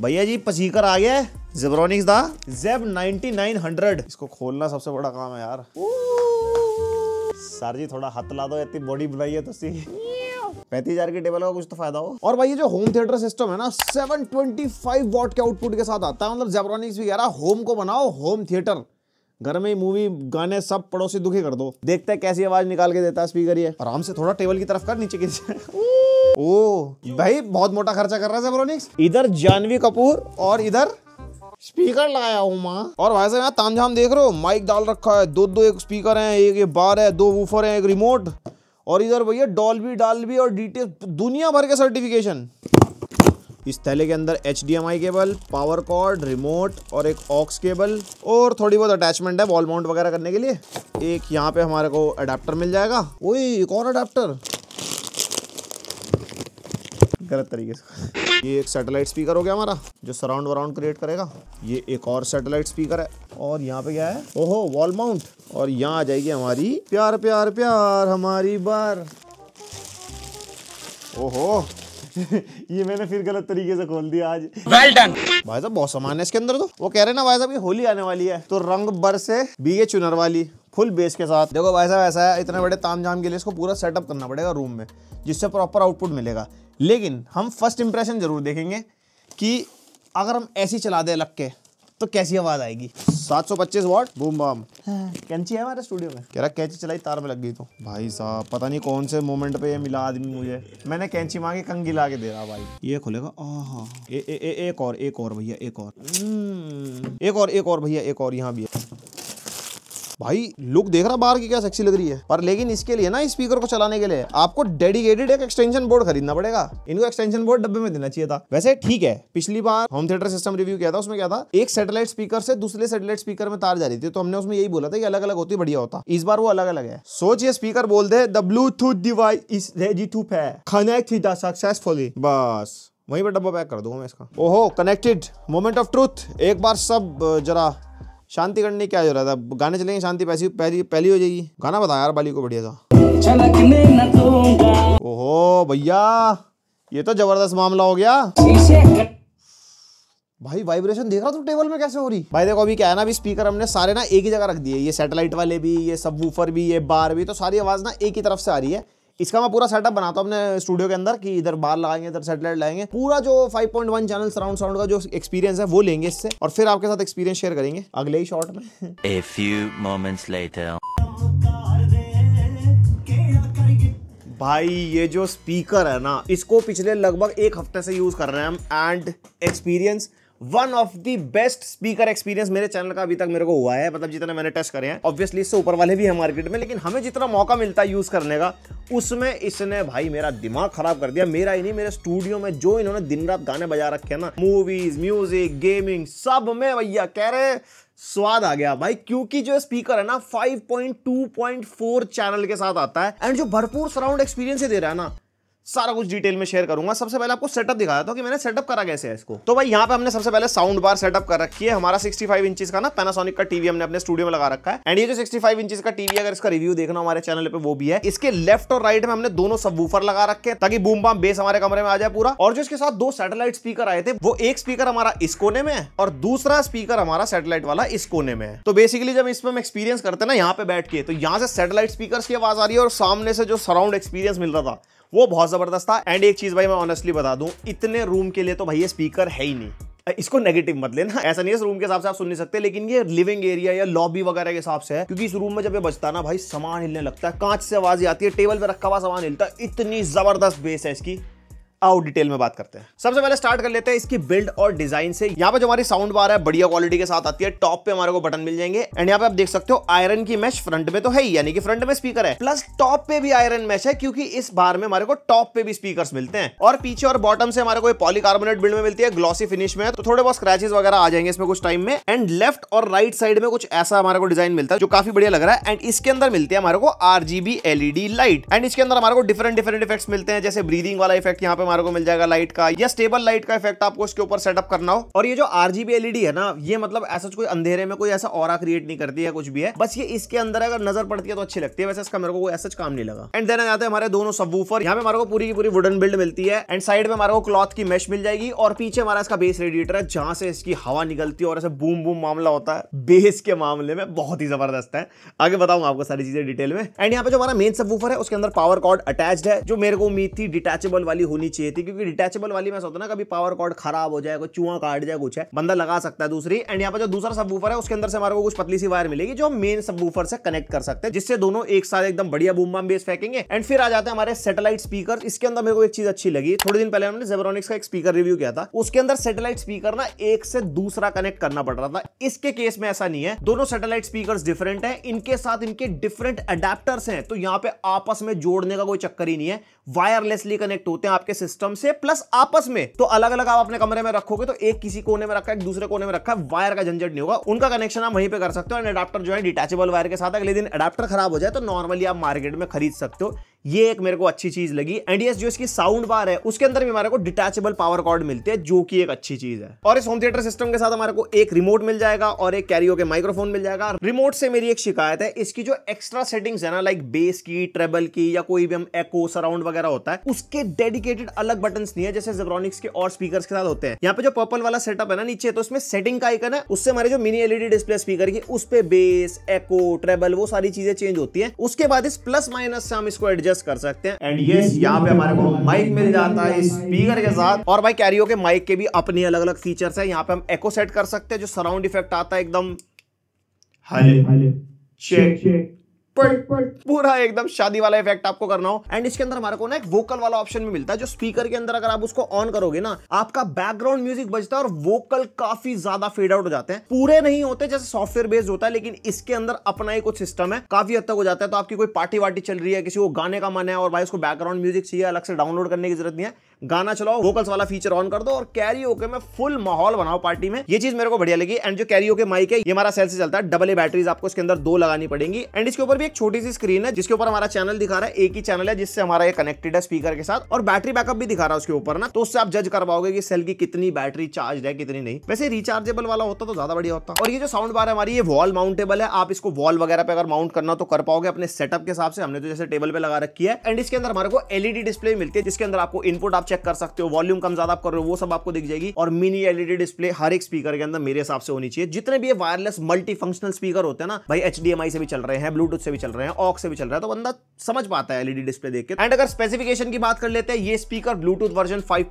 भैया जी पसीकर आ गया जेब्रोनिक्स दा जेब 9900 इसको खोलना सबसे बड़ा काम है यार सर जी थोड़ा हाथ ला दो इतनी बॉडी बनाई है तो सी पैंतीस हजार की टेबल का कुछ तो फायदा हो और भाई ये जो होम थिएटर सिस्टम है ना 725 वॉट के आउटपुट के साथ आता है मतलब जेबरॉनिक्स भी कह रहा होम को बनाओ होम थिएटर घर में मूवी गाने सब पड़ोसी दुखी कर दो देखते हैं कैसी आवाज निकाल के देता है स्पीकर ये आराम से थोड़ा टेबल की तरफ कर नीचे गिर ओ भाई बहुत मोटा खर्चा कर रहा है जेब्रोनिक्स इधर जानवी कपूर और इधर स्पीकर लगाया हूँ माँ और भाई साहब यहाँ तामझाम देख रहे हो माइक डाल रखा है दो दो एक स्पीकर है एक ये बार है दो वूफर है एक रिमोट और इधर भैया डॉल भी डाल भी और डिटेल दुनिया भर के सर्टिफिकेशन इस थैले के अंदर H cable power cord remote और एक ऑक्स केबल और थोड़ी बहुत अटैचमेंट है वॉल माउंट वगैरह करने के लिए एक यहाँ पे हमारे को अडेप्टर मिल जाएगा वही एक और अडेप्टर गलत तरीके से ये एक सैटेलाइट स्पीकर हो गया हमारा जो सराउंड वराउंड क्रिएट करेगा ये एक और सैटेलाइट स्पीकर है और यहाँ पे क्या है ओहो वॉल माउंट और यहाँ आ जाएगी हमारी प्यार प्यार प्यार हमारी बार ओहो ये मैंने फिर गलत तरीके से खोल दिया आज वेल डन भाई साहब बहुत सामान है इसके अंदर तो वो कह रहे ना भाई साहब ये होली आने वाली है तो रंग बर से बी ए चुनर वाली फुल बेस के साथ देखो भाई साहब ऐसा है इतने बड़े ताम जाम के लिए इसको पूरा सेटअप करना पड़ेगा रूम में जिससे प्रॉपर आउटपुट मिलेगा लेकिन हम फर्स्ट इंप्रेशन ज़रूर देखेंगे कि अगर हम ऐसी चला दें लग के तो कैसी आवाज आएगी 725 वॉट बूम बाम कैंची है हमारे स्टूडियो में कह रहा कैंची चलाई तार में लग गई तो भाई साहब पता नहीं कौन से मोमेंट पे ये मिला आदमी मुझे मैंने कैंची मांगी कंगी ला के दे रहा भाई ये खुलेगा एक और एक और भैया एक और हम्म। एक और एक और भैया एक और यहाँ भी है भाई लुक देख रहा बाहर की क्या सेक्सी लग रही है पर लेकिन इसके लिए ना स्पीकर को चलाने के लिए आपको डेडिकेटेड एक एक्सटेंशन बोर्ड खरीदना पड़ेगा इनको एक्सटेंशन बोर्ड डब्बे में देना चाहिए था वैसे ठीक है पिछली बार होम थिएटर सिस्टम रिव्यू किया था उसमें क्या था एक सेटेलाइट स्पीकर से दूसरे सेटेलाइट स्पीकर में तार जा रही थी तो हमने उसमें यही बोला था कि अलग अलग होती बढ़िया होता इस बार वो अलग अलग है सोच ये स्पीकर बोल दे Bluetooth device is connect successfully बस वहीं पर डब्बा पैक कर दूंगा मैं इसका ओहो कनेक्टेड मोमेंट ऑफ ट्रूथ एक बार सब जरा शांति करने क्या जरूरत है गाने चलेंगे शांति पैसी पहली पहली हो जाएगी गाना बता यार बाली को बढ़िया सा ओहो भैया ये तो जबरदस्त मामला हो गया भाई वाइब्रेशन देख रहा तू टेबल में कैसे हो रही भाई देखो अभी क्या है ना अभी स्पीकर हमने सारे ना एक ही जगह रख दिए ये सैटेलाइट वाले भी ये सब वूफर भी ये बार भी तो सारी आवाज़ ना एक ही तरफ से आ रही है इसका मैं पूरा सेटअप बनाता हूँ अपने स्टूडियो के अंदर कि इधर बाहर लगाएंगे इधर सेटेलाइट लगाएंगे पूरा जो 5.1 चैनल सराउंड साउंड का जो एक्सपीरियंस है वो लेंगे इससे और फिर आपके साथ एक्सपीरियंस शेयर करेंगे अगले ही शॉर्ट में A few moments later. भाई ये जो स्पीकर है ना इसको पिछले लगभग एक हफ्ते से यूज कर रहे हैं हम and experience one of the best speaker experience मेरे चैनल का अभी तक मेरे को हुआ है मतलब जितने मैंने टेस्ट करे हैं ऑब्वियसली इससे ऊपर वाले भी हैं मार्केट में लेकिन हमें जितना मौका मिलता है यूज करने का उसमें इसने भाई मेरा दिमाग खराब कर दिया मेरा ही नहीं मेरे स्टूडियो में जो इन्होंने दिन रात गाने बजा रखे हैं ना मूवीज म्यूजिक गेमिंग सब में भैया कह रहे स्वाद आ गया भाई क्योंकि जो स्पीकर है ना 5.2.4 चैनल के साथ आता है एंड जो भरपूर सराउंड एक्सपीरियंस दे रहा है ना सारा कुछ डिटेल में शेयर करूंगा सबसे पहले आपको सेटअप दिखाया था कि मैंने सेटअप करा कैसे है इसको तो भाई यहाँ पे हमने सबसे पहले साउंड बार सेटअप कर रखी है हमारा 65 फाइव इंचज का ना पैनासोनिक का टीवी हमने अपने स्टूडियो में लगा रखा है एंड ये जो 65 फाइव इंचज का टीवी अगर इसका रिव्यू देखना हमारे चैनल पर वो भी है इसके लेफ्ट और राइट में हमने दोनों सब लगा रखे हैं ताकि बूम बाम बेस हमारे कमरे में आ जाए पूरा और जो इसके साथ दो सेटेलाइट स्पीकर आए थे वो एक स्पीकर हमारा इस कोने में है और दूसरा स्पीकर हमारा सेटेलाइट वाला इस कोने में है तो बेसिकली जब इसमें हम एक्सपीरियंस करते ना यहाँ पे बैठ के तो यहाँ से स्पीकर की आवाज आ रही है और सामने से जो सराउंड एक्सपीरियंस मिल रहा था वो बहुत ज़बरदस्त था एंड एक चीज़ भाई मैं ऑनेस्टली बता दू इतने रूम के लिए तो भाई ये स्पीकर है ही नहीं इसको नेगेटिव मत लेना ऐसा नहीं है इस रूम के हिसाब से आप सुन नहीं सकते लेकिन ये लिविंग एरिया या लॉबी वगैरह के हिसाब से है क्योंकि इस रूम में जब ये बजता ना भाई सामान हिलने लगता है कांच से आवाज आती है टेबल पे रखा हुआ सामान हिलता है इतनी जबरदस्त बेस है इसकी आओ डिटेल में बात करते हैं सबसे पहले स्टार्ट कर लेते हैं इसकी बिल्ड और डिजाइन से यहाँ पे जो हमारी साउंड बार है बढ़िया क्वालिटी के साथ आती है टॉप पे हमारे को बटन मिल जाएंगे एंड यहाँ पे आप देख सकते हो आयरन की मैश फ्रंट में तो है ही यानी कि फ्रंट में स्पीकर है प्लस टॉप पे भी आयरन मैश है क्योंकि इस बार में हमारे को टॉप पे भी स्पीकर मिलते हैं और पीछे और बॉटम से हमारे को कार्बोनेट बिल्ड में मिलती है ग्लॉसी फिनिश में तो थोड़े बहुत स्क्रेचेस वगैरह आ जाएंगे इसमें कुछ टाइम में एंड लेफ्ट और राइट साइड में कुछ ऐसा हमारे को डिजाइन मिलता है जो काफी बढ़िया लग रहा है एंड इसके अंदर मिलती है हमारे को आरजीबी एलईडी लाइट एंड इसके अंदर हमारे को डिफरेंट डिफरेंट इफेक्ट मिलते हैं जैसे ब्रीदिंग वाला इफेक्ट यहाँ पे हमारे को मिल जाएगा लाइट का या स्टेबल लाइट का इफेक्ट आपको इसके ऊपर सेटअप करना हो और ये जो आरजीबी एलईडी e है ना ये मतलब ऐसा कोई अंधेरे में कोई ऐसा और क्रिएट नहीं करती है कुछ भी है बस ये इसके अंदर अगर नजर पड़ती है तो अच्छी लगती है वैसे इसका मेरे को कोई ऐसा काम नहीं लगा एंड देन आते हैं हमारे दोनों सब वूफर यहाँ पे हमारे को पूरी की पूरी वुडन बिल्ड मिलती है एंड साइड में हमारे को क्लॉथ की मेश मिल जाएगी और पीछे हमारा इसका बेस रेडिएटर है जहां से इसकी हवा निकलती है और ऐसे बूम बूम मामला होता है बेस के मामले में बहुत ही जबरदस्त है आगे बताऊंगा आपको सारी चीजें डिटेल में एंड यहाँ पे जो हमारा मेन सब है उसके अंदर पावर कॉर्ड अटैच्ड है जो मेरे को उम्मीद थी डिटेचेबल वाली होनी चाहिए अच्छी थी क्योंकि डिटेचेबल वाली मैं सोचता ना कभी पावर कॉर्ड खराब हो जाए कोई चुआ काट जाए कुछ है बंदा लगा सकता है दूसरी एंड यहाँ पर जो दूसरा सब है उसके अंदर से हमारे को कुछ पतली सी वायर मिलेगी जो मेन सब से कनेक्ट कर सकते हैं जिससे दोनों एक साथ एकदम बढ़िया बूम बम बेस फेंकेंगे एंड फिर आ जाते हैं हमारे सेटेलाइट स्पीकर इसके अंदर मेरे को एक चीज अच्छी लगी थोड़े दिन पहले हमने जेबरोनिक्स का एक स्पीकर रिव्यू किया था उसके अंदर सेटेलाइट स्पीकर ना एक से दूसरा कनेक्ट करना पड़ रहा था इसके केस में ऐसा नहीं है दोनों सेटेलाइट स्पीकर डिफरेंट है इनके साथ इनके डिफरेंट अडेप्टर्स हैं तो यहाँ पे आपस में जोड़ने का कोई चक्कर ही नहीं है वायरलेसली कनेक्ट होते हैं आपके सिस्टम से प्लस आपस में तो अलग अलग आप अपने कमरे में रखोगे तो एक किसी कोने में रखा एक दूसरे कोने में रखा वायर का झंझट नहीं होगा उनका कनेक्शन आप वहीं पर कर सकते हो एंड अडाप्टर जो है डिटेचेबल वायर के साथ अगले दिन अडाप्टर खराब हो जाए तो नॉर्मली आप मार्केट में खरीद सकते हो ये एक मेरे को अच्छी चीज लगी एंड यस जो इसकी साउंड बार है उसके अंदर भी हमारे को डिटेचेबल पावर कॉर्ड मिलते हैं जो कि एक अच्छी चीज है और इस होम थिएटर सिस्टम के साथ हमारे को एक रिमोट मिल जाएगा और एक कैरियो के माइक्रोफोन मिल जाएगा रिमोट से मेरी एक शिकायत है इसकी जो एक्स्ट्रा सेटिंग्स है ना लाइक बेस की ट्रेबल की या कोई भी हम एको सराउंड वगैरह होता है उसके डेडिकेटेड अलग बटन नहीं है जैसे जेब्रॉनिक्स के और स्पीकर के साथ होते हैं यहाँ पे जो पर्पल वाला सेटअप है ना नीचे तो उसमें सेटिंग का आइकन है उससे हमारे जो मिनी एलईडी डिस्प्ले स्पीकर की उस पर बेस एक्ो ट्रेबल वो सारी चीजें चेंज होती है उसके बाद इस प्लस माइनस से हम इसको एडजस्ट एडजस्ट कर सकते हैं एंड ये यहाँ पे हमारे को माइक मिल जाता है स्पीकर के साथ और भाई कैरियो के माइक के भी अपने अलग अलग फीचर्स है यहाँ पे हम एको सेट कर सकते हैं जो सराउंड इफेक्ट आता है एकदम हले चेक पूरा एकदम शादी वाला इफेक्ट आपको करना हो एंड इसके अंदर हमारे को ना एक वोकल वाला ऑप्शन भी मिलता है जो स्पीकर के अंदर अगर आप उसको ऑन करोगे ना आपका बैकग्राउंड म्यूजिक बजता है और वोकल काफी ज्यादा फेड आउट हो जाते हैं पूरे नहीं होते जैसे सॉफ्टवेयर बेस्ड होता है लेकिन इसके अंदर अपना ही कुछ सिस्टम है काफी हद तक हो जाता है तो आपकी कोई पार्टी वार्टी चल रही है किसी को गाने का मन है और भाई उसको बैकग्राउंड म्यूजिक चाहिए अलग से डाउनलोड करने की जरूरत नहीं है गाना चलाओ वोकल्स वाला फीचर ऑन कर दो और कैरी ओके में फुल माहौल बनाओ पार्टी में ये चीज मेरे को बढ़िया लगी एंड जो कैरी ओके माइक है ये हमारा सेल से चलता है डबल ए बैटरीज आपको इसके अंदर दो लगानी पड़ेंगी एंड इसके ऊपर भी एक छोटी सी स्क्रीन है जिसके ऊपर हमारा चैनल दिखा रहा है एक ही चैनल है जिससे हमारा ये कनेक्टेड है स्पीकर के साथ और बैटरी बैकअप भी दिखा रहा है उसके ऊपर ना तो उससे आप जज कर पाओगे कि सेल की कितनी बैटरी चार्ज है कितनी नहीं वैसे रिचार्जेबल वाला होता तो ज्यादा बढ़िया होता और ये जो साउंड बार हमारी ये वॉल माउंटेबल है आप इसको वॉल वगैरह पे अगर माउंट करना तो कर पाओगे अपने सेटअप के हिसाब से हमने तो जैसे टेबल पे लगा रखी है एंड इसके अंदर हमारे को एलईडी डिस्प्ले मिलती है जिसके अंदर आपको इनपुट आप चेक कर सकते हो वॉल्यूम कम ज्यादा आप कर रहे हो वो सब आपको दिख जाएगी और मिनी एलईडी डिस्प्ले हर एक स्पीकर के अंदर मेरे हिसाब से होनी चाहिए जितने भी वायरलेस मल्टी फंक्शनल स्पीकर होते हैं ना भाई एच से भी चल रहे हैं ब्लूटूथ से भी चल रहे हैं ऑक से भी चल रहा है तो बंदा समझ पाता है एलईडी डिस्प्ले देख के एंड अगर स्पेसिफिकेशन की बात कर लेते हैं ये स्पीकर ब्लूटूथ वर्जन फाइव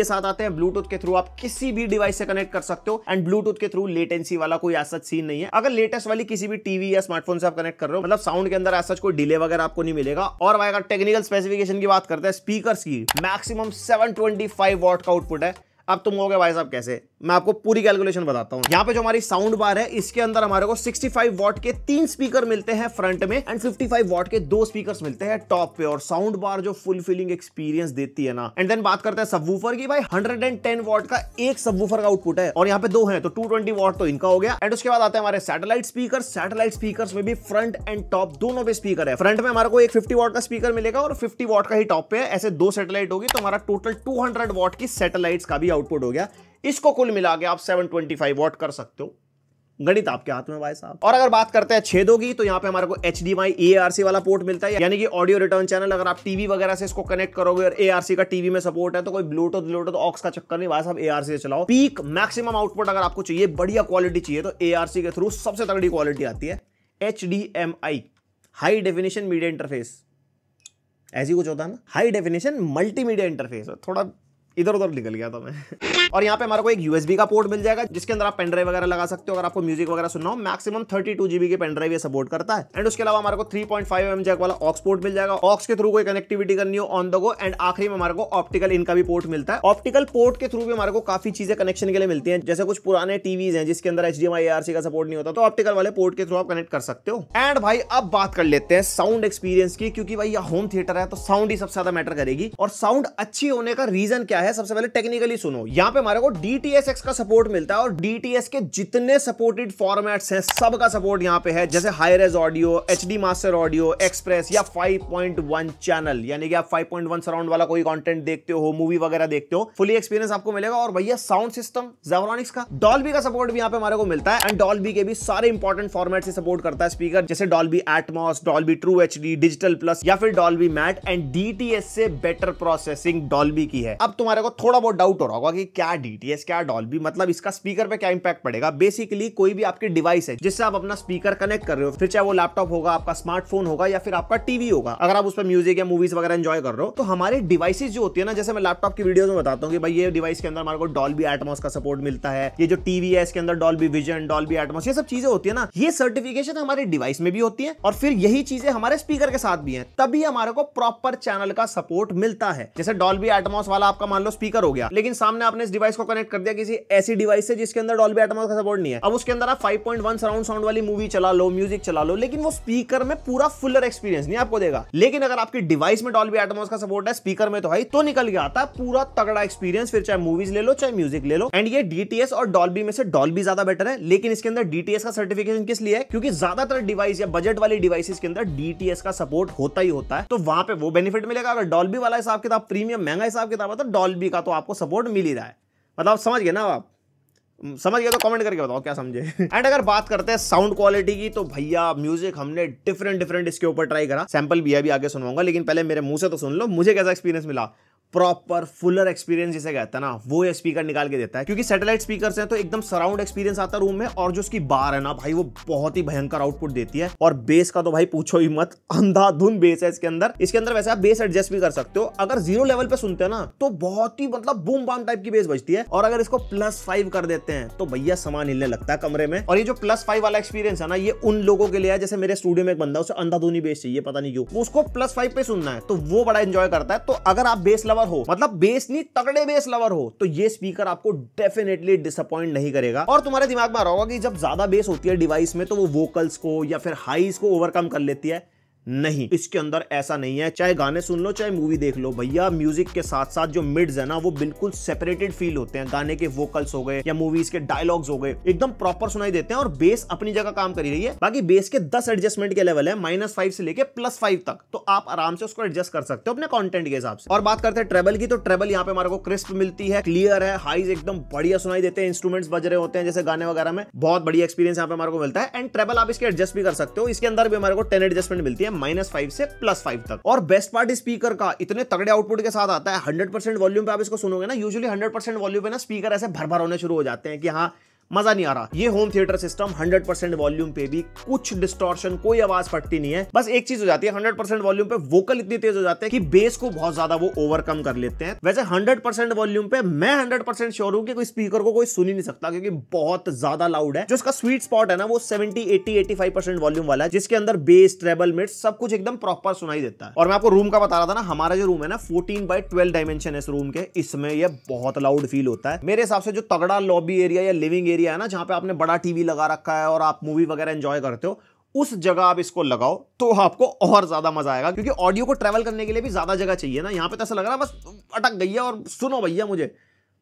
के साथ आते हैं ब्लूटूथ के थ्रू आप किसी भी डिवाइस से कनेक्ट कर सकते हो एंड ब्लूटूथ के थ्रू लेटेंसी वाला कोई ऐसा सीन नहीं है अगर लेटेस्ट वाली किसी भी टीवी या स्मार्टफोन से आप कनेक्ट कर रहे हो मतलब साउंड के अंदर ऐसा कोई डिले वगैरह आपको नहीं मिलेगा और भाई अगर टेक्निकल स्पेसिफिकेशन की बात करते हैं स्पीकर की मैक्सिमम 725 वॉट का आउटपुट है अब तुम गए भाई साहब कैसे मैं आपको पूरी कैलकुलेशन बताता हूँ यहाँ पे जो हमारी साउंड बार है इसके अंदर हमारे को 65 वॉट के तीन स्पीकर मिलते हैं फ्रंट में एंड 55 वॉट के दो स्पीकर्स मिलते हैं टॉप पे और साउंड बार जो फुलफिलिंग एक्सपीरियंस देती है ना एंड देन बात करते हैं सबवूफर की भाई 110 वॉट का एक सबवूफर का आउटपुट है और यहाँ पे दो है तो टू वॉट तो इनका हो गया एंड उसके बाद आते हैं हमारे सेटेलाइट स्पीकर सेटेलाइट स्पीकर में भी फ्रंट एंड टॉप दोनों पे स्पीकर है फ्रंट में हमारे को एक फिफ्टी वॉट का स्पीकर मिलेगा और फिफ्टी वॉट का ही टॉप पे है ऐसे दो सेटेलाइट होगी तो हमारा टोटल टू वॉट की सेटेलाइट का भी आउटपुट हो गया इसको कुल मिला के आप 725 वॉट कर सकते हो गणित आपके हाथ में भाई साहब और अगर बात करते हैं छेदों की तो यहाँ पे हमारे को एच डी सी वाला पोर्ट मिलता है यानी कि ऑडियो रिटर्न चैनल अगर आप टीवी वगैरह से इसको कनेक्ट करोगे और एआरसी का टीवी में सपोर्ट है तो कोई ब्लूटूथ ब्लूटूथ ऑक्स का चक्कर नहीं भाई साहब एआरसी से चलाओ पीक मैक्सिमम आउटपुट अगर आपको चाहिए बढ़िया क्वालिटी चाहिए तो एआरसी के थ्रू सबसे तगड़ी क्वालिटी आती है H high definition media interface ऐसी कुछ होता है ना हाई डेफिनेशन मल्टीमीडिया इंटरफेस थोड़ा इधर उधर निकल गया था मैं और यहाँ पे हमारे को एक यूएसबी का पोर्ट मिल जाएगा जिसके अंदर आप पेन ड्राइव वगैरह लगा सकते हो अगर आपको म्यूजिक वगैरह सुनना हो मैक्सिमम थर्टी टू जीबी के पेन ड्राइव ये सपोर्ट करता है एंड उसके अलावा हमारे को three point five M jack वाला ऑक्स पोर्ट मिल जाएगा ऑक्स के थ्रू कोई कनेक्टिविटी करनी हो ऑन द गो एंड आखिरी में हमारे को ऑप्टिकल इनका भी पोर्ट मिलता है ऑप्टिकल पोर्ट के थ्रू भी हमारे को काफी चीजें कनेक्शन के लिए मिलती है जैसे कुछ पुराने टीवीज है जिसके अंदर एच डी का सपोर्ट नहीं होता तो ऑप्टिकल वाले पोर्ट के थ्रू आप कनेक्ट कर सकते हो एंड भाई अब बात कर लेते हैं साउंड एक्सपीरियंस की क्योंकि भाई यह होम थिएटर है तो साउंड ही सबसे ज्यादा मैटर करेगी और साउंड अच्छी होने का रीजन क्या है है सबसे पहले टेक्निकली सुनो यहां पे हमारे को DTSX का सपोर्ट मिलता है और DTS के जितने सपोर्टेड फॉर्मेट्स हैं सब का सपोर्ट यहां पे है जैसे high res audio H master audio express या 5.1 चैनल यानी कि आप 5.1 सराउंड वाला कोई कंटेंट देखते हो मूवी वगैरह देखते हो फुली एक्सपीरियंस आपको मिलेगा और भैया साउंड सिस्टम जेवरॉनिक्स का डॉल्बी का सपोर्ट भी यहाँ पे हमारे को मिलता है एंड डॉल्बी के भी सारे इंपॉर्टेंट फॉर्मेट से सपोर्ट करता है स्पीकर जैसे Dolby Atmos Dolby True H digital plus या फिर डॉल्बी मैट एंड डी से बेटर प्रोसेसिंग डॉल्बी की है अब तुम्हारे हमारे को थोड़ा बहुत डाउट हो रहा होगा कि क्या डीटीएस क्या डॉल्बी मतलब इसका स्पीकर पे क्या इंपैक्ट पड़ेगा बेसिकली कोई भी आपकी डिवाइस है जिससे आप अपना स्पीकर कनेक्ट कर रहे हो फिर चाहे वो लैपटॉप होगा आपका स्मार्टफोन होगा या फिर आपका टीवी होगा अगर आप उस पर म्यूजिक या मूवीज वगैरह एंजॉय कर रहे हो तो हमारे डिवाइसेज जो होती है ना जैसे मैं लैपटॉप की वीडियो में बताता हूँ कि भाई ये डिवाइस के अंदर हमारे को डॉल्बी एटमोस का सपोर्ट मिलता है ये जो टीवी है इसके अंदर डॉल्बी विजन डॉल्बी एटमोस ये सब चीजें होती है ना ये सर्टिफिकेशन हमारे डिवाइस में भी होती है और फिर यही चीजें हमारे स्पीकर के साथ भी है तभी हमारे को प्रॉपर चैनल का सपोर्ट मिलता है जैसे डॉल्बी एटमोस वाला आपका मान लो स्पीकर हो गया लेकिन सामने आपने इस डिवाइस को कनेक्ट कर दिया किसी ऐसी डिवाइस से जिसके अंदर डॉल्बी एटमॉस का सपोर्ट नहीं है अब उसके अंदर आप 5.1 सराउंड साउंड वाली मूवी चला लो म्यूजिक चला लो लेकिन वो स्पीकर में पूरा फुलर एक्सपीरियंस नहीं आपको देगा लेकिन अगर आपकी डिवाइस में डॉल्बी एटमॉस का सपोर्ट है स्पीकर में तो है तो निकल गया आता पूरा तगड़ा एक्सपीरियंस फिर चाहे मूवीज ले लो चाहे म्यूजिक ले लो एंड ये डीटीएस और डॉल्बी में से डॉल्बी ज्यादा बेटर है लेकिन इसके अंदर डीटीएस का सर्टिफिकेशन किस लिए है क्योंकि ज्यादातर डिवाइस या बजट वाली डिवाइस के अंदर डीटीएस का सपोर्ट होता ही होता है तो वहां पे वो बेनिफिट मिलेगा अगर डॉल्बी वाला हिसाब किताब प्रीमियम महंगा हिसाब किताब है तो डॉल्बी बी का तो आपको सपोर्ट मिल ही रहा है मतलब समझ गए ना आप समझ गए तो कमेंट करके बताओ क्या समझे एंड अगर बात करते हैं साउंड क्वालिटी की तो भैया म्यूजिक हमने डिफरेंट डिफरेंट इसके ऊपर ट्राई करा सैंपल भी अभी आगे सुनवाऊंगा लेकिन पहले मेरे मुंह से तो सुन लो मुझे कैसा एक्सपीरियंस मिला प्रॉपर फुलर एक्सपीरियंस जिसे कहता है ना वो ये स्पीकर निकाल के देता है क्योंकि सैटेलाइट स्पीकर है तो एकदम सराउंड एक्सपीरियंस आता रूम में और जो उसकी बार है ना भाई वो बहुत ही भयंकर आउटपुट देती है और बेस का तो भाई पूछो ही मत अंधाधुन बेस है इसके अंदर इसके अंदर वैसे आप बेस एडजस्ट भी कर सकते हो अगर जीरो लेवल पे सुनते हो ना तो बहुत ही मतलब बूम बाम टाइप की बेस बजती है और अगर इसको प्लस फाइव कर देते हैं तो भैया सामान हिलने लगता है कमरे में और ये जो प्लस फाइव वाला एक्सपीरियंस है ना ये उन लोगों के लिए है जैसे मेरे स्टूडियो में एक बंदा उसे अंधाधुनी बेस चाहिए पता नहीं क्यों उसको प्लस फाइव पे सुनना है तो वो बड़ा एंजॉय करता है तो अगर आप बेस लवर लवर हो मतलब बेस नहीं तगड़े बेस लवर हो तो ये स्पीकर आपको डेफिनेटली डिसअपॉइंट नहीं करेगा और तुम्हारे दिमाग में आ रहा होगा कि जब ज्यादा बेस होती है डिवाइस में तो वो वोकल्स को या फिर हाईस को ओवरकम कर लेती है नहीं इसके अंदर ऐसा नहीं है चाहे गाने सुन लो चाहे मूवी देख लो भैया म्यूजिक के साथ साथ जो मिड्स है ना वो बिल्कुल सेपरेटेड फील होते हैं गाने के वोकल्स हो गए या मूवीज के डायलॉग्स हो गए एकदम प्रॉपर सुनाई देते हैं और बेस अपनी जगह काम करी रही है बाकी बेस के दस एडजस्टमेंट के लेवल है माइनस फाइव से लेकर प्लस फाइव तक तो आप आराम से उसको एडजस्ट कर सकते हो अपने कॉन्टेंट के हिसाब से और बात करते हैं ट्रेबल की तो ट्रेबल यहाँ पे हमारे को क्रिस्प मिलती है क्लियर है हाइज एकदम बढ़िया सुनाई देते हैं इंस्ट्रूमेंट्स बज रहे होते हैं जैसे गाने वगैरह में बहुत बढ़िया एक्सपीरियंस यहाँ पे हमारे को मिलता है एंड ट्रेबल आप इसके एडजस्ट भी कर सकते हो इसके अंदर भी हमारे को टेन एडजस्टमेंट मिलती है माइनस फाइव से प्लस फाइव तक और बेस्ट पार्ट स्पीकर का इतने तगड़े आउटपुट के साथ आता है हंड्रेड परसेंट वॉल्यूम पे आप इसको सुनोगे ना यूजुअली हंड्रेड परसेंट वॉल्यूम पे ना स्पीकर ऐसे भर भर होने शुरू हो जाते हैं कि हाँ मजा नहीं आ रहा ये होम थिएटर सिस्टम 100% वॉल्यूम पे भी कुछ डिस्टॉर्शन कोई आवाज फटती नहीं है बस एक चीज हो जाती है 100% वॉल्यूम पे वोकल इतनी तेज हो जाते हैं कि बेस को बहुत ज्यादा वो ओवरकम कर लेते हैं वैसे 100% वॉल्यूम पे मैं 100% श्योर हूँ कि कोई स्पीकर को कोई सुन ही नहीं सकता क्योंकि बहुत ज्यादा लाउड है जो उसका स्वीट स्पॉट है ना वो सेवेंटी एटी एटी वॉल्यूम वाला है जिसके अंदर बेस ट्रेबल मिट्स सब कुछ एकदम प्रॉपर सुनाई देता है और मैं आपको रूम का बता रहा था ना हमारा जो रूम है ना फोर्टीन बाई ट्वेल्व डायमेंशन है इस रूम के इसमें यह बहुत लाउड फील होता है मेरे हिसाब से जो तगड़ा लॉबी एरिया या लिविंग एरिया एरिया है ना जहाँ पे आपने बड़ा टीवी लगा रखा है और आप मूवी वगैरह एंजॉय करते हो उस जगह आप इसको लगाओ तो आपको और ज्यादा मजा आएगा क्योंकि ऑडियो को ट्रेवल करने के लिए भी ज्यादा जगह चाहिए ना यहाँ पे तो ऐसा लग रहा है बस अटक गई है और सुनो भैया मुझे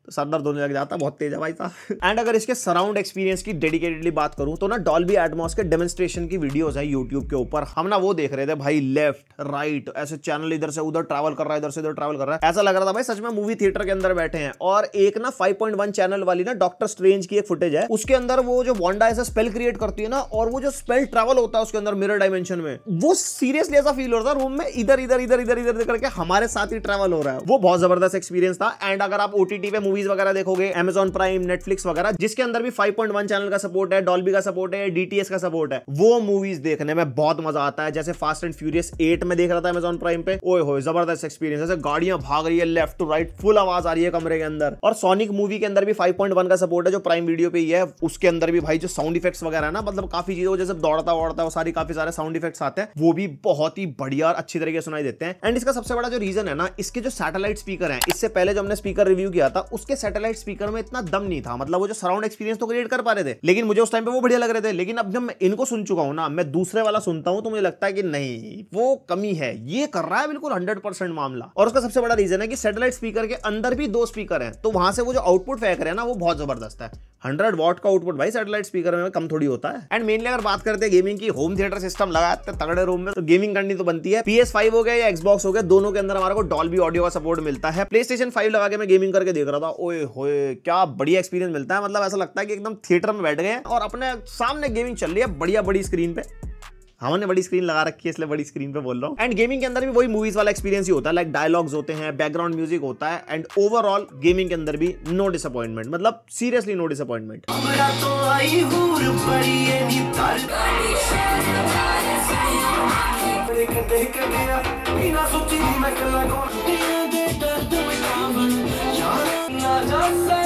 तो सर दर्द होने लग जाता बहुत तेज है भाई साहब एंड अगर इसके सराउंड एक्सपीरियंस की डेडिकेटेडली बात करूं तो ना डॉल्बी एटमॉस के डेमोस्ट्रेशन की वीडियोस है यूट्यूब के ऊपर हम ना वो देख रहे थे भाई लेफ्ट राइट ऐसे चैनल इधर से उधर ट्रैवल कर रहा है इधर से उधर ट्रैवल कर रहा है ऐसा लग रहा था भाई सच में मूवी थिएटर के अंदर बैठे हैं और एक ना फाइव चैनल वाली ना डॉक्टर स्ट्रेंज की एक फुटेज है उसके अंदर वो जो वॉन्डा ऐसा स्पेल क्रिएट करती है ना और वो जो स्पेल ट्रेवल होता है उसके अंदर मेरे डायमेंशन में वो सीरियसली ऐसा फील हो रहा था रूम में इधर इधर इधर इधर इधर करके हमारे साथ ही ट्रेवल हो रहा है वो बहुत जबरदस्त एक्सपीरियंस था एंड अगर आप ओटीटी पे मूवी मूवीज वगैरह देखोगे एमेजॉन प्राइम नेटफ्लिक्स वगैरह जिसके अंदर भी 5.1 चैनल का सपोर्ट है डॉल्बी का सपोर्ट है डीटीएस का सपोर्ट है वो मूवीज देखने में बहुत मजा आता है जैसे फास्ट एंड फ्यूरियस एट में देख रहा था एमेजॉन प्राइम पे ओ हो जबरदस्त एक्सपीरियंस जैसे गाड़ियां भाग रही है लेफ्ट टू राइट फुल आवाज आ रही है कमरे के अंदर और सोनिक मूवी के अंदर भी फाइव का सपोर्ट है जो प्राइम वीडियो पे ही है उसके अंदर भी भाई जो साउंड इफेक्ट्स वगैरह ना मतलब काफी चीजें जैसे दौड़ता वोड़ता है सारी काफी सारे साउंड इफेक्ट्स आते हैं वो भी बहुत ही बढ़िया और अच्छी तरीके सुनाई देते हैं एंड इसका सबसे बड़ा जो रीजन है ना इसके जो सैटेलाइट स्पीकर है इससे पहले जो हमने स्पीकर रिव्यू किया था उस उसके सैटेलाइट स्पीकर में इतना दम नहीं था मतलब वो जो सराउंड एक्सपीरियंस तो क्रिएट कर पा रहे थे लेकिन मुझे उस टाइम पे वो बढ़िया लग रहे थे लेकिन अब जब मैं इनको सुन चुका हूँ ना मैं दूसरे वाला सुनता हूँ तो मुझे लगता है कि नहीं वो कमी है ये कर रहा है बिल्कुल हंड्रेड मामला और उसका सबसे बड़ा रीजन है कि सेटेलाइट स्पीकर के अंदर भी दो स्पीकर है तो वहां से वो जो आउटपुट फेंक है ना वो बहुत जबरदस्त है हंड्रेड वॉट का आउटपुट भाई सैटेलाइट स्पीकर में कम थोड़ी होता है एंड मेनली अगर बात करते हैं गेमिंग की होम थिएटर सिस्टम लगाते तगड़े रूम में तो गेमिंग करनी तो बनती है पीएस फाइव हो गया या एक्सबॉक्स हो गया दोनों के अंदर हमारे को भी ऑडियो का सपोर्ट मिलता है प्ले स्टेशन फाइव लगा के मैं गेमिंग करके देख रहा था ओए होए क्या बढ़िया एक्सपीरियंस मिलता है मतलब ऐसा लगता है कि एकदम थिएटर में बैठ गए हैं और अपने सामने गेमिंग चल रही है बढ़िया बड़ी स्क्रीन पे हमने बड़ी स्क्रीन लगा रखी है इसलिए बड़ी स्क्रीन पे बोल रहा हूँ एंड गेमिंग के अंदर भी वही मूवीज वाला एक्सपीरियंस ही होता है लाइक डायलॉग्स होते हैं बैकग्राउंड म्यूजिक होता है एंड ओवरऑल गेमिंग के अंदर भी नो डिसअपॉइंटमेंट मतलब सीरियसली नो डिसअपॉइंटमेंट कदे कदे ना मैं कला कौन Awesome.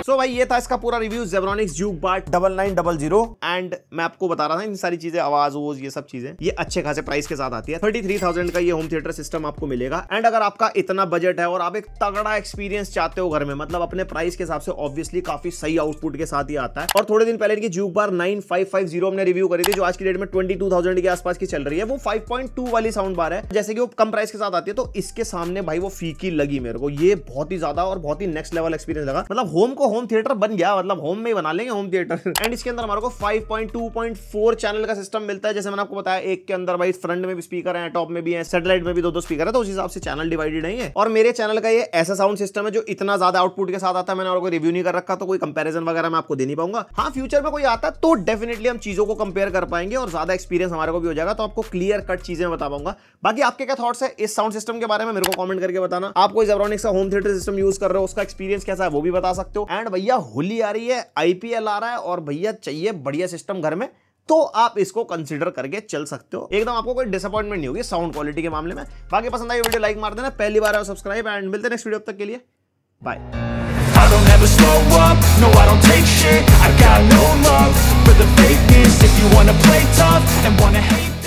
सो भाई ये था इसका पूरा review Zebronics juke bar double nine double zero and मैं आपको बता रहा था इन सारी चीजें आवाज वोज ये सब चीजें ये अच्छे खासे प्राइस के साथ आती है थर्टी थ्री थाउजेंड का ये होम थिएटर सिस्टम आपको मिलेगा एंड अगर आपका इतना बजट है और आप एक तगड़ा एक्सपीरियंस चाहते हो घर में मतलब अपने प्राइस के हिसाब से ऑब्वियसली काफी सही आउटपुट के साथ ही आता है और थोड़े दिन पहले इनकी juke bar nine five five zero हमने रिव्यू करी थी जो आज की डेट में ट्वेंटी टू थाउजेंड के आसपास की चल रही है वो फाइव पॉइंट टू वाली साउंड बार है जैसे कि वो कम प्राइस के साथ आती है तो इसके सामने भाई वो फीकी लगी मेरे को ये बहुत ही ज्यादा और बहुत ही नेक्स्ट लेवल एक्सपीरियंस लगा मतलब होम को होम थिएटर बन गया मतलब होम में ही बना लेंगे होम थिएटर एंड इसके अंदर हमारे को 5.2.4 चैनल का सिस्टम मिलता है जैसे मैंने आपको बताया एक के अंदर भाई फ्रंट में भी स्पीकर है टॉप में भी है सेटेलाइट में भी दो दो स्पीकर है तो उस हिसाब से चैनल डिवाइडेड नहीं है और मेरे चैनल का ये ऐसा साउंड सिस्टम है जो इतना ज्यादा आउटपुट के साथ आता है मैंने और रिव्यू नहीं कर रखा तो कोई कंपेरिजन वगैरह मैं आपको दे नहीं पाऊंगा हाँ फ्यूचर में कोई आता तो डेफिनेटली हम चीजों को कंपेयर कर पाएंगे और ज्यादा एक्सपीरियंस हमारे को भी हो जाएगा तो आपको क्लियर कट चीजें बता पाऊंगा बाकी आपके क्या थॉट्स है इस साउंड सिस्टम के बारे में मेरे को कमेंट करके बताना आपको इस होम थिएटर सिस्टम यूज कर रहे हो उसका एक्सपीरियंस कैसा है वो भी बता सकते हो एंड भैया होली आ रही है आईपीएल आ रहा है और भैया चाहिए बढ़िया सिस्टम घर में तो आप इसको कंसिडर करके चल सकते हो एकदम आपको कोई डिसअपॉइंटमेंट नहीं होगी साउंड क्वालिटी के मामले में बाकी पसंद आई वीडियो लाइक मार देना पहली बार सब्सक्राइब एंड मिलते नेक्स्ट वीडियो तक के लिए bye I don't ever slow up, no I don't take shit I got no love for the fake is If you wanna play tough and wanna hate